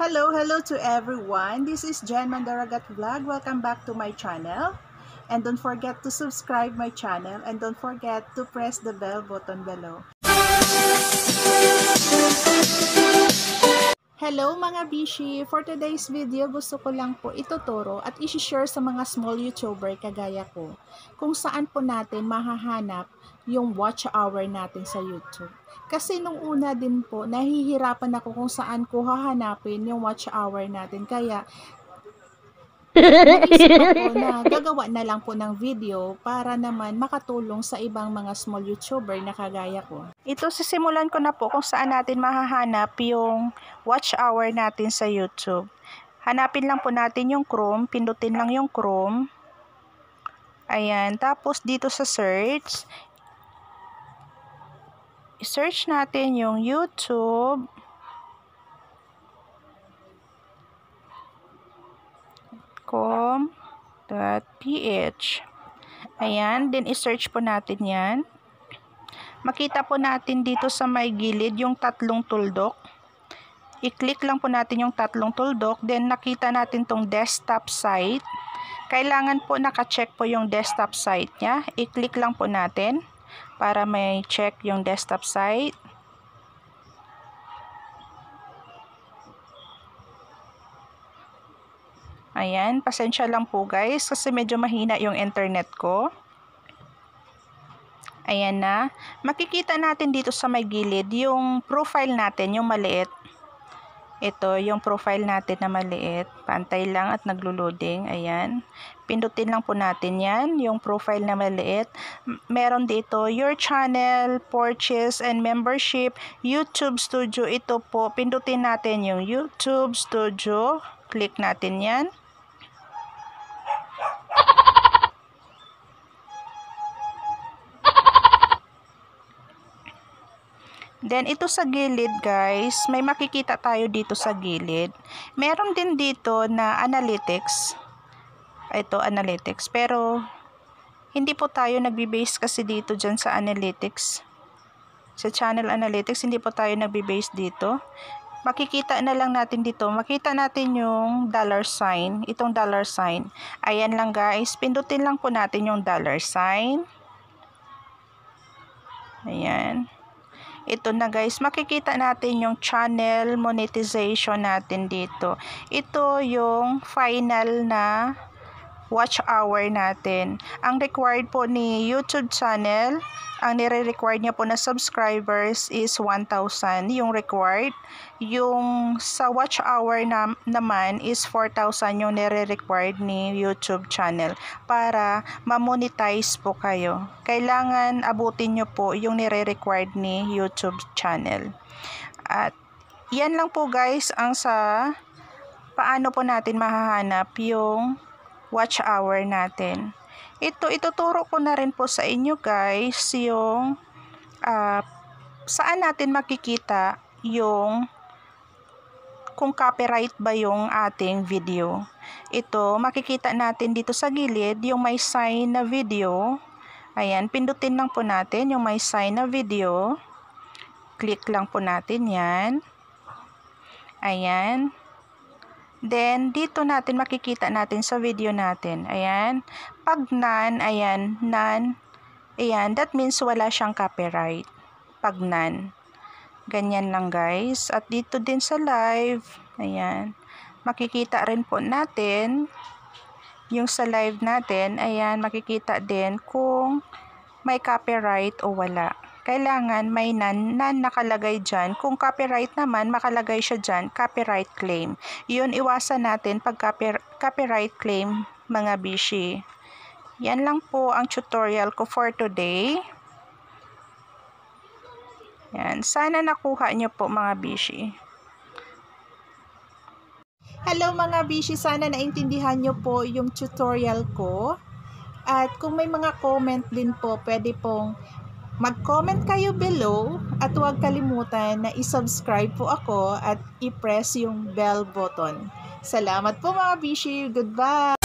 Hello, hello to everyone. This is Jen Mandaragat Vlog. Welcome back to my channel. And don't forget to subscribe my channel and don't forget to press the bell button below. Hello mga Bishi! For today's video, gusto ko lang po ituturo at isi-share sa mga small YouTuber kagaya ko kung saan po natin mahahanap yung watch hour natin sa YouTube. Kasi nung una din po, nahihirapan ako kung saan ko hahanapin yung watch hour natin. Kaya Naisip ako na gagawa na lang po ng video para naman makatulong sa ibang mga small YouTuber na kagaya ko. Ito sisimulan ko na po kung saan natin mahahanap yung watch hour natin sa YouTube. Hanapin lang po natin yung Chrome, pindutin lang yung Chrome. Ayan, tapos dito sa search, search natin yung YouTube. .ph Ayan, then i-search po natin yan. Makita po natin dito sa may gilid yung tatlong tuldok. I-click lang po natin yung tatlong tuldok, then nakita natin tong desktop site. Kailangan po naka-check po yung desktop site niya. I-click lang po natin para may check yung desktop site. Ayan, pasensya lang po guys kasi medyo mahina yung internet ko. Ayan na. Makikita natin dito sa may gilid yung profile natin, yung maliit. Ito, yung profile natin na maliit. Pantay lang at naglo-loading. Ayan. Pindutin lang po natin yan, yung profile na maliit. Meron dito, your channel, purchase, and membership, YouTube Studio. Ito po, pindutin natin yung YouTube Studio. Click natin yan. Then, ito sa gilid guys, may makikita tayo dito sa gilid. Meron din dito na analytics. Ito, analytics. Pero, hindi po tayo nagbe-base kasi dito dyan sa analytics. Sa channel analytics, hindi po tayo nagbe-base dito. Makikita na lang natin dito. Makita natin yung dollar sign. Itong dollar sign. Ayan lang guys. Pindutin lang po natin yung dollar sign. Ayan. Ayan ito na guys, makikita natin yung channel monetization natin dito. Ito yung final na watch hour natin. Ang required po ni YouTube channel, ang nire-required niya po na subscribers is 1,000 yung required. Yung sa watch hour na, naman is 4,000 yung nire-required ni YouTube channel para ma-monetize po kayo. Kailangan abutin niyo po yung nire-required ni YouTube channel. At yan lang po guys ang sa paano po natin mahahanap yung watch hour natin. Ito, ituturo ko na rin po sa inyo guys yung uh, saan natin makikita yung kung copyright ba yung ating video. Ito, makikita natin dito sa gilid yung may sign na video. Ayan, pindutin lang po natin yung may sign na video. Click lang po natin yan. Ayan. Then, dito natin makikita natin sa video natin. Ayan. Pag none, ayan, none, ayan, that means wala siyang copyright. Pag none. Ganyan lang guys. At dito din sa live, ayan, makikita rin po natin yung sa live natin, ayan, makikita din kung may copyright o wala kailangan may nan, nan nakalagay dyan. Kung copyright naman, makalagay siya dyan, copyright claim. Yun, iwasan natin pag copy, copyright claim, mga bishi. Yan lang po ang tutorial ko for today. Yan, sana nakuha nyo po mga bishi. Hello mga bishi, sana naintindihan nyo po yung tutorial ko. At kung may mga comment din po, pwede pong Mag-comment kayo below at huwag kalimutan na isubscribe po ako at i-press yung bell button. Salamat po mga Bishi! Goodbye!